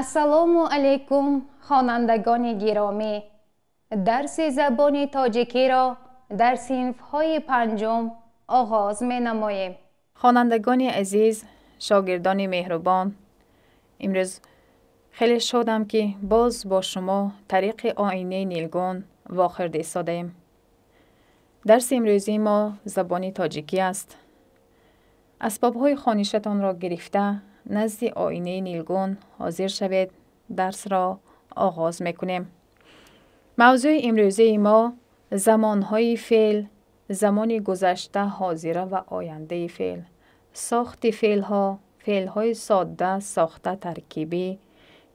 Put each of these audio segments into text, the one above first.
ассалому алайкум хонандагони гиромӣ дарси забони тоҷикиро дар синфҳои панҷум оғоз менамоем хонандагони азиз шогирдони меҳрубон имрӯз хеле шодам ки боз бо шумо тариқи оинаи нилгун вохӯрд истодаем дарси имрӯзии мо забони тоҷикӣ аст асбобҳои хонишатонро гирифта назди оинаи нилгун ҳозир шавед дарсро оғоз мекунем мавзӯи имрӯзаи мо замонҳои феъл замони гузашта ҳозира ва ояндаи феъл сохти феълҳо феълҳои содда сохта таркибӣ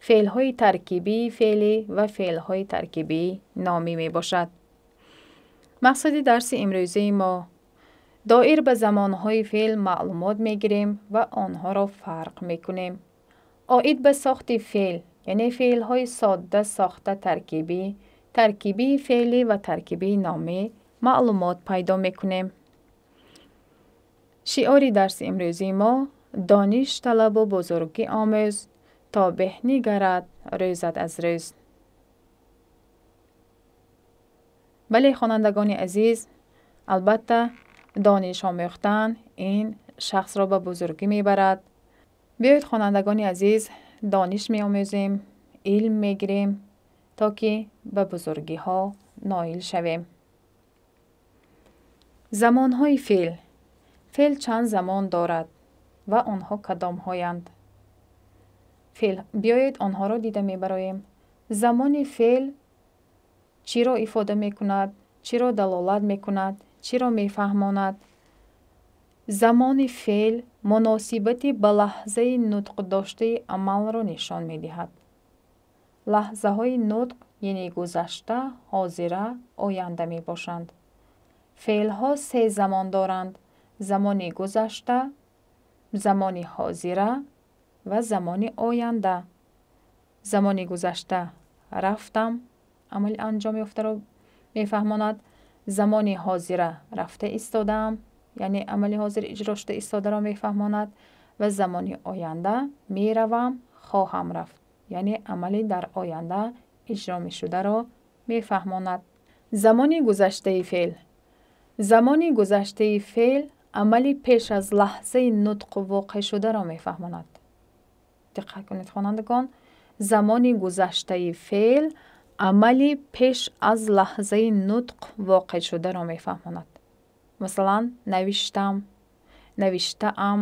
феълҳои таркибии феълӣ ва феълҳои таркибии номӣ мебошад мақсади дарси имрӯзаи мо دائر به زمانهای فیل معلومات میگیریم و آنها را فرق میکنیم. آید به ساخت فیل یعنی فعل های ساده ساخته ترکیبی، ترکیبی فعلی و ترکیبی نامی معلومات پیدا میکنیم. شعار درس امروزی ما دانش طلب و بزرگی آموز تا بهنی گرد روزت از روز. بله خوانندگان عزیز البته دانش آموختن این شخص را به بزرگی میبرد بیایید خوانندگان عزیز دانش میآموزیم علم میگیریم تا که به بزرگی ها نایل شویم زمان های فیل فیل چند زمان دارد و آنها کدام هایند فیل بیایید آنها را دیده میبراییم زمان فیل چی را افاده می کند چی را دلالت می کند чиро мефаҳмонад замони феъл муносибати ба лаҳзаи нутқдоштаи амалро нишон медиҳад лаҳзаҳои нутқ яъне гузашта ҳозира оянда мебошанд феълҳо се замон доранд замони гузашта замони ҳозира ва замони оянда замони гузашта рафтам амали анҷом ёфтаро мефаҳмонад замони ҳозира рафта истодаам яъне амали ҳозир иҷро шуда истодаро мефаҳмонад ва замони оянда меравам хоҳам рафт яъне амали дар оянда иҷро мешударо мефаҳмонад замони гузаштаи феъл замони гузаштаи феъл амали пеш аз лаҳзаи нутқ воқеъшударо мефаҳмонад диққат кунед хонандагон замони гузаштаи феъл амали пеш аз лаҳзаи нутқ воқеъ шударо мефаҳмонад масалан навиштам навиштаам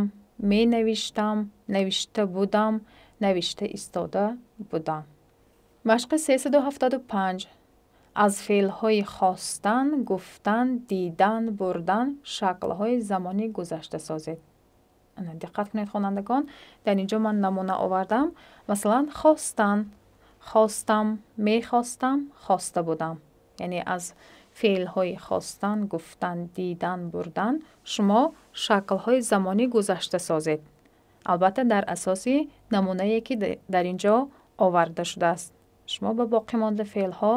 менавиштам навишта будам навишта истода будам машқи сесаду ҳафтоду панҷ аз феълҳои хостан гуфтан дидан бурдан шаклҳои замони гузашта созед диққат кунед хонандагон дар ин ҷо ман намуна овардам масалан хостан хостам мехостам хоста будам яъне аз феълҳои хостан гуфтан дидан бурдан шумо шаклҳои замони гузашта созед албатта дар асоси намунае ки дар ин ҷо оварда шудааст шумо ба боқимонда феълҳо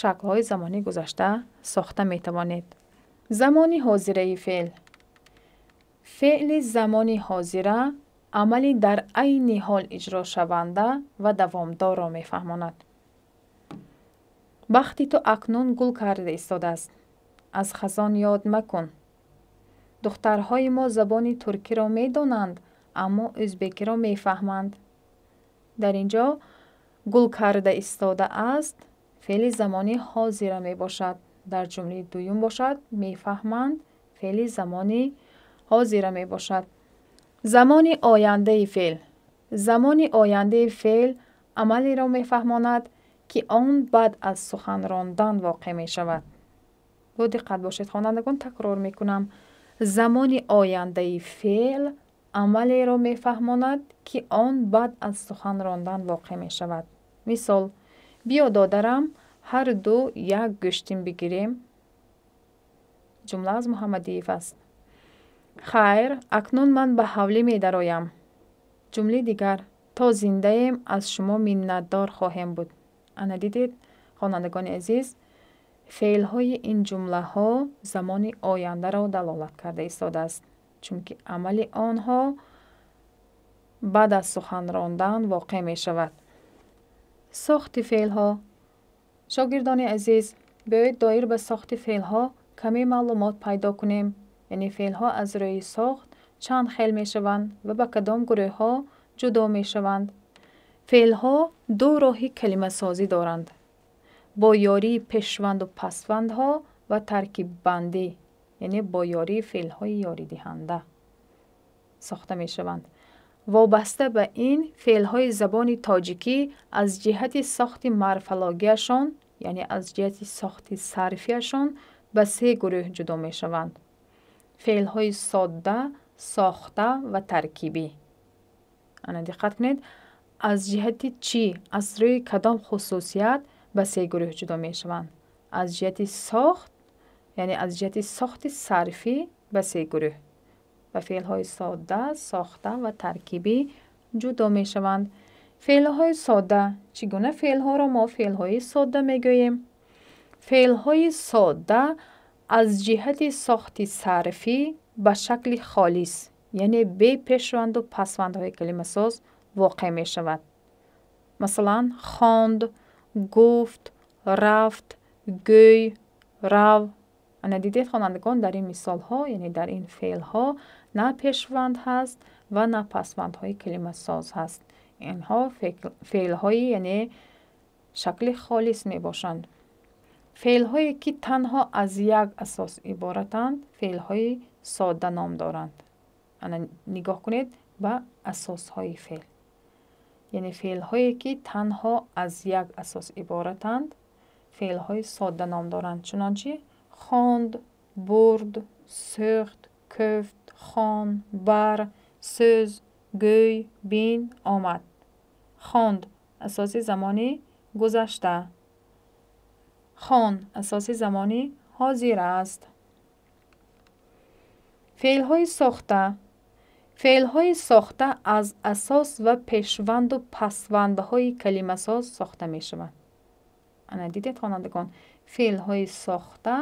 шаклҳои замони гузашта сохта метавонед замони ҳозираи феъл феъли замони ҳозира амали дар айни ҳол иҷрошаванда ва давомдорро мефаҳмонад бахти ту акнун гул карда истодааст аз хазон ёд макун духтарҳои мо забони туркиро медонанд аммо ӯзбекиро мефаҳманд дар ин ҷо гул карда истодааст феъли замони ҳозира мебошад дар ҷумлаи дуюм бошад мефаҳманд феъли замони ҳозира мебошад замони ояндаи феъл замони ояндаи феъл амалеро мефаҳмонад ки он баъд аз суханрондан воқеъ мешавад бо диққат бошед хонандагон такрор мекунам замони ояндаи феъл амалеро мефаҳмонад ки он баъд аз суханрондан воқеъ мешавад мисол биё додарам ҳарду як гӯштин бигирем ҷумла аз муҳаммадиев аст хайр акнун ман ба ҳавлӣ медароям ҷумлаи дигар то зиндаем аз шумо миннатдор хоҳем буд ана дидед хонандагони азиз феълҳои ин ҷумлаҳо замони ояндаро далолат карда истодааст чунки амали онҳо баъд аз сухан рондан воқеъ мешавад сохти феълҳо шогирдони азиз биёед доир ба сохти феълҳо каме маълумот пайдо кунем яъне феълҳо аз рӯи сохт чанд хел мешаванд ва ба кадом гурӯҳҳо ҷудо мешаванд феълҳо ду роҳи калимасозӣ доранд бо ёрии пешванду пасвандҳо ва таркиббандӣ яъне бо ёрии феълҳои ёридиҳанда сохта мешаванд вобаста ба ин феълҳои забони тоҷикӣ аз ҷиҳати сохти марфологияшон яъне аз ҷиҳати сохти сарфиашон ба се гурӯҳ ҷудо мешаванд феълҳои содда сохта ва таркибӣ ана диққат кунед аз ҷиҳати чӣ аз рӯи кадом хусусият ба се гурӯҳ ҷудо мешаванд аз ҷиҳати сохт яъне аз ҷиҳати сохти сарфӣ ба се гурӯҳ ба феълҳои содда сохта ва таркибӣ ҷудо мешаванд феълҳои содда чӣ гуна феълҳоро мо феълҳои содда мегӯем феълҳои содда аз ҷиҳати сохти сарфӣ ба шакли холис яъне бе пешванду пасвандҳои калимасоз воқеъ мешавад масалан хонд гуфт рафт гӯй рав ана дидед хонандагон дар ин мисолҳо яъне дар ин феълҳо на пешванд ҳаст ва на пасвандҳои калимасоз ҳаст инҳо феълҳои яъне шакли холис мебошанд феълҳое ки танҳо аз як асос иборатанд феълҳои содда ном доранд ана нигоҳ кунед ба асосҳои феъл яъне феълҳое ки танҳо аз як асос иборатанд феълҳои содда ном доранд чунончи хонд бурд сӯхт кӯфт хон бар сӯз гӯй бин омад хонд асоси замони гузашта хон асоси замони ҳозир аст феълҳои сохта феълҳои сохта аз асос ва пешванду пасвандҳои калимасоз сохта мешаванд ана дидед хонандагон феълҳои сохта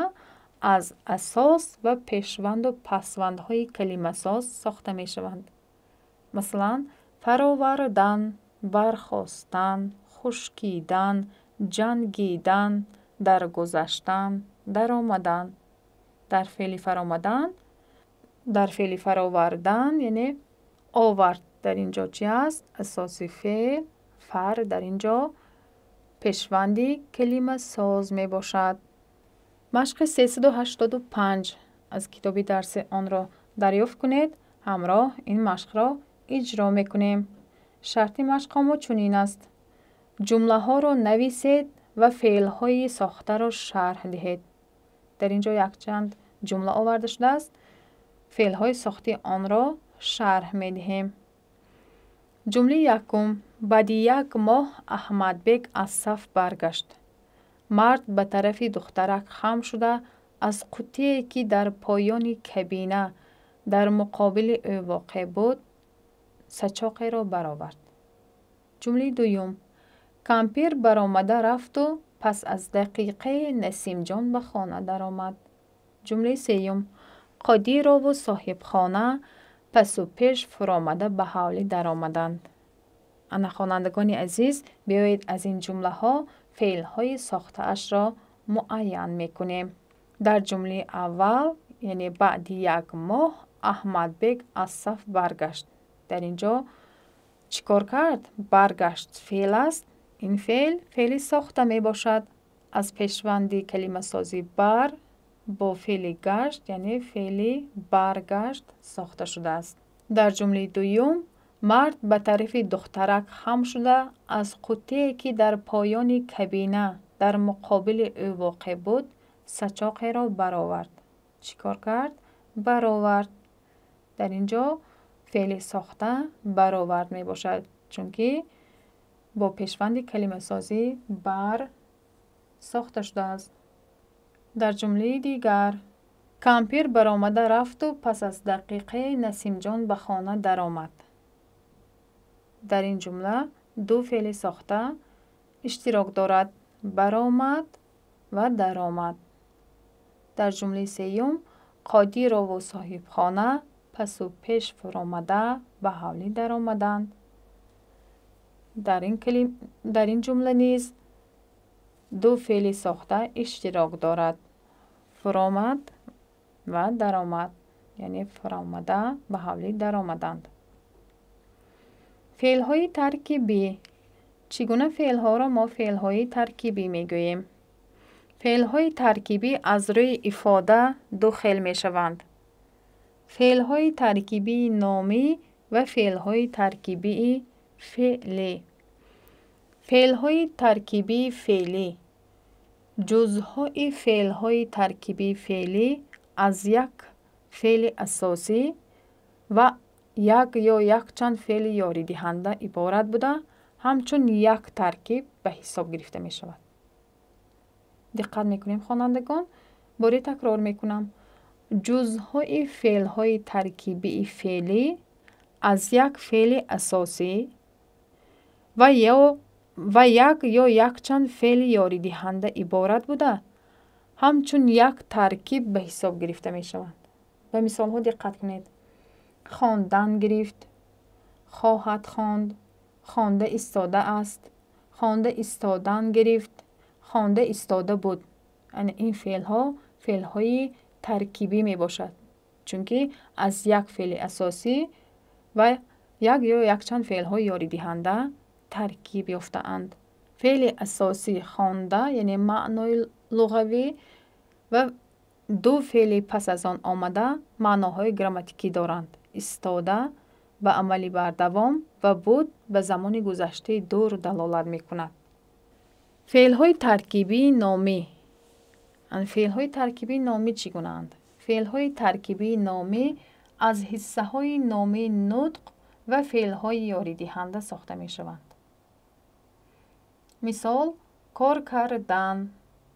аз асос ва пешванду пасвандҳои калимасоз сохта мешаванд масалан фаровардан бархостан хушкидан ҷангидан дар гузаштан даромадан дар феъли фаромадан дар феъли фаровардан яъне овард дар ин ҷо чи аст асоси феъл фар дар ин ҷо пешванди калима соз мебошад машқи сесаду ҳаштоду панҷ аз китоби дарси онро дарёфт кунед ҳамроҳ ин машқро иҷро мекунем шарти машқҳомо чунин аст ҷумлаҳоро нависед ва феълҳои сохтаро шарҳ диҳед дар ин ҷо якчанд ҷумла оварда шудааст феълҳои сохти онро шарҳ медиҳем ҷумлаи якум баъди як моҳ аҳмадбек аз саф баргашт мард ба тарафи духтарак хам шуда аз қуттие ки дар поёни кабина дар муқобили ӯ воқеъ буд сачоқеро баровард ҷумлаи дуюм кампир баромада рафту пас аз дақиқае насимҷон ба хона даромад ҷумлаи сеюм қодирову соҳибхона пасу пеш фуромада ба ҳавлӣ даромаданд анахонандагони азиз биёед аз ин ҷумлаҳо феълҳои сохтаашро муайян мекунем дар ҷумлаи аввал яъне баъди як моҳ аҳмадбек аз саф баргашт дар ин ҷо чӣ кор кард баргашт феъл аст ин феъл феъли сохта мебошад аз пешванди калимасози бар бо феъли гашт яъне феъли баргашт сохта шудааст дар ҷумлаи дуюм мард ба тарафи духтарак хам шуда аз қуттие ки дар поёни кабина дар муқобили ӯ воқеъ буд сачоқеро баровард чӣ кор кард баровард дар ин ҷо феъли сохта баровард мебошад чунки бо пешванди калимасозӣ бар сохта шудааст дар ҷумлаи дигар кампир баромада рафту пас аз дақиқае насимҷон ба хона даромад дар ин ҷумла ду феъли сохта иштирок дорад баромад ва даромад дар ҷумлаи сеюм қодирову соҳибхона пасу пеш фуромада ба ҳавлӣ даромаданд дар ин, клим... дар ин ҷумла низ ду феъли сохта иштирок дорад фуромад ва даромад яъне фуромада ба ҳавлӣ даромаданд феълҳои таркибӣ чӣ гуна феълҳоро мо феълҳои таркибӣ мегӯем феълҳои таркибӣ аз рӯи ифода ду хел мешаванд феълҳои таркибии номӣ ва феълҳои таркибии феъли феълҳои таркибии феълӣ ҷузъҳои феълҳои таркибии феълӣ аз як феъли асосӣ ва як ё якчанд феъли ёридиҳанда иборат буда ҳамчун як таркиб ба ҳисоб гирифта мешавад диққат мекунем хонандагон боре такрор мекунам ҷузъҳои феълҳои таркибии феълӣ аз як феъли асосӣ و یو و یک یا یک چند فعل یاری دهنده عبارت بوده همچون یک ترکیب به حساب گرفته می شود به مثال ها دقت کنید خواندن گرفت خواهد خواند خوانده ایستاده است خوانده ایستادن گرفت خوانده ایستاده بود این فعل ها فعل های ترکیبی می باشد چون از یک فعل اساسی و یک یا یک چند فعل های یاری دهنده ترکیب یافتهاند فعل اساسی خوانده یعنی معنای لغوی و دو فعل پس از آن آمده معناهای گراماتیکی دارند استاده و عملی بر دوام و بود به زمان گذشته دور دلالت می کند فعل های ترکیبی نامی ان یعنی فعل های ترکیبی نامی چی گونند؟ فعل های ترکیبی نامی از حصه های نامی نطق و فعل های یاری دهنده ساخته می شوند. мисол кор кардан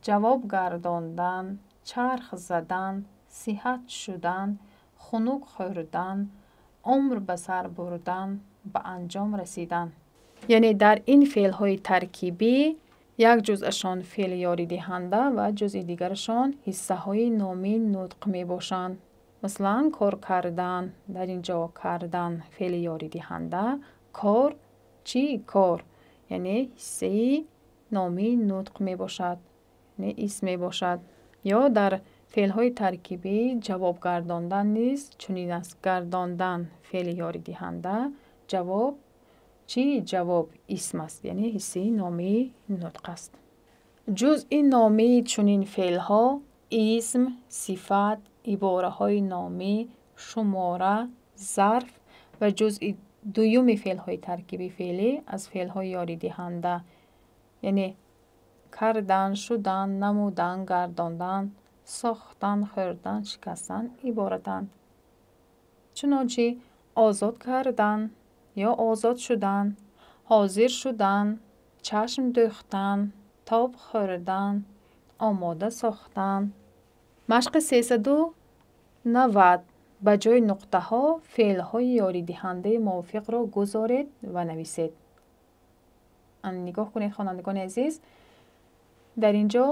ҷавоб гардондан чарх задан сиҳат шудан хунук хӯрдан умр ба сар бурдан ба анҷом расидан яъне дар ин феълҳои таркибӣ як ҷузъашон феъл ёридиҳанда ва ҷузъи дигарашон ҳиссаҳои номи нутқ мебошанд масалан кор кардан дар ин ҷо кардан феъли ёридиҳанда кор чӣ кор яъне ҳиссаи номии нутқ мебошад яъне ис мебошад ё дар феълҳои таркибӣ ҷавоб гардондан низ чунин аст гардондан феъли ёридиҳанда ҷавоб чӣ ҷавоб исм аст яъне ҳиссаи номии нутқ аст ҷузъи номии чунин феълҳо исм сифат ибораҳои номӣ шумора зарф ва ҷузъи дуюми феълҳои таркиби феълӣ аз феълҳои ёридиҳанда яъне кардан шудан намудан гардондан сохтан хӯрдан шикастан иборатанд чунон чи озод кардан ё озод шудан ҳозир шудан чашм дӯхтан тоб хӯрдан омода сохтан машқи сесаду навад ба ҷои нуқтаҳо феълҳои ёридиҳандаи мувофиқро гузоред ва нависед нигоҳ кунед хонандагони азиз дар ин ҷо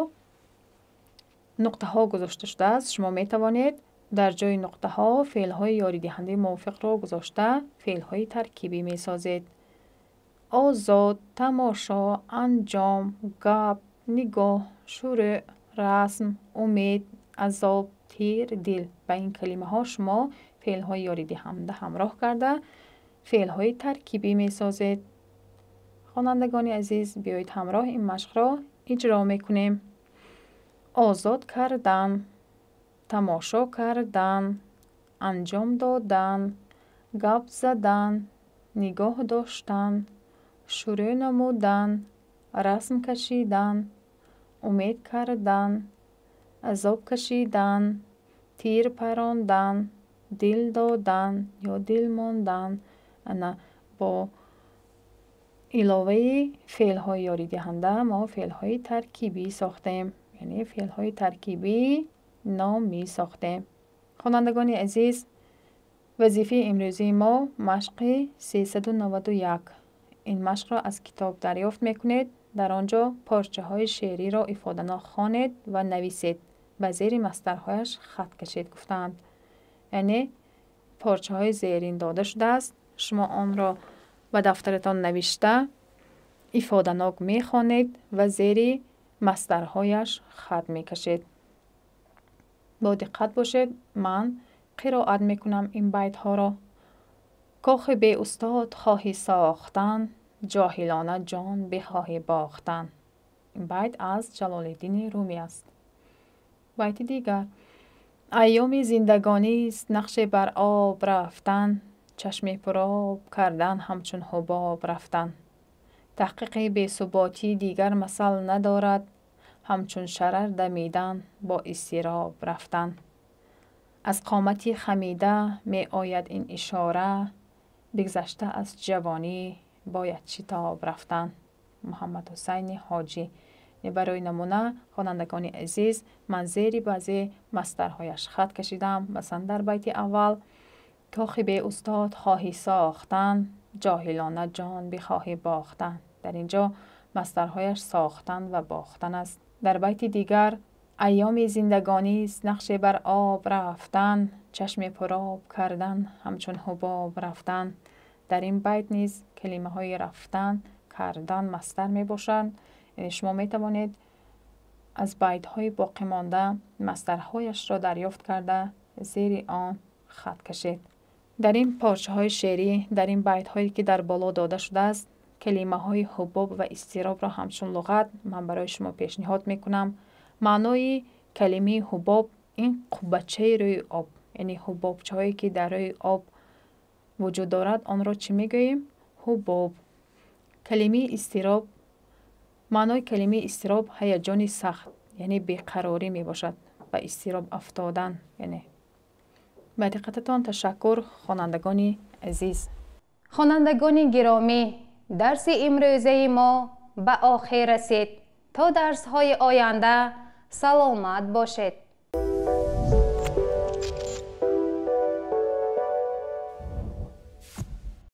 нуқтаҳо гузошта шудааст шумо метавонед дар ҷои нуқтаҳо феълҳои ёридиҳандаи мувофиқро гузошта феълҳои таркибӣ месозед озод тамошо анҷом гап нигоҳ шурӯъ расм умед азоб تیر دل به این کلمه ها شما فعل های یاریدی همده همراه کرده فعل های ترکیبی می سازید خوانندگان عزیز بیایید همراه این مشق را اجرا میکنیم آزاد کردن تماشا کردن انجام دادن گپ زدن نگاه داشتن شروع نمودن رسم کشیدن امید کردن азоб кашидан тир парондан дил додан ё дил мондан ана бо иловаи феълҳои ёридиҳанда мо феълҳои таркибӣ сохтем яъне феълҳои таркибӣ номӣ сохтем хонандагони азиз вазифаи имрӯзии мо машқи сесаду наваду як ин машқро аз китоб дарёфт мекунед дар он ҷо порчаҳои шеъриро ифоданок хонед ва нависед ба зери мастарҳояш хат кашед гуфтаанд яъне порчаҳои зерин дода шудааст шумо онро ба дафтаретон навишта ифоданок мехонед ва зери мастарҳояш хат мекашед бо диққат бошед ман қироат мекунам ин байтҳоро кохи беустод хоҳӣ сохтан ҷоҳилона ҷон бихоҳӣ бохтан ин байт аз ҷалолиддини румӣ аст بیت دیگر ایام زندگانی است نقش بر آب رفتن چشم پراب کردن همچون حباب رفتن تحقیق بیثباتی دیگر مثل ندارد همچون شرر دمیدن با استراب رفتن از قامت خمیده می آید این اشاره بگذشته از جوانی باید شتاب رفتن محمد حسین حاجی یعنی برای نمونه خوانندگان عزیز من زیر بعضی مسترهایش خط کشیدم مثلا در بیت اول کاخی به استاد خواهی ساختن جاهلانه جان بخواهی باختن در اینجا مسترهایش ساختن و باختن است در بیت دیگر ایام زندگانی است بر آب رفتن چشم پراب کردن همچون حباب رفتن در این بیت نیز کلمه های رفتن کردن مستر می باشند یعنی شما می توانید از بیت های باقی مانده مسترهایش را دریافت کرده زیر آن خط کشید در این پارچه های شعری در این بیت هایی که در بالا داده شده است کلیمه های حباب و استیراب را همچون لغت من برای شما پیشنهاد می کنم معنای کلمه حباب این قبچه روی آب یعنی حبابچه هایی که در روی آب وجود دارد آن را چی می گوییم؟ حباب کلمه استیراب маънои калимаи изтироб ҳаяҷони сахт яъне беқарорӣ мебошад ва изтироб афтодан яъне ба диққататон ташаккур хонандагони азиз хонандагони гиромӣ дарси имрӯзаи мо ба охир расид то дарсҳои оянда саломат бошед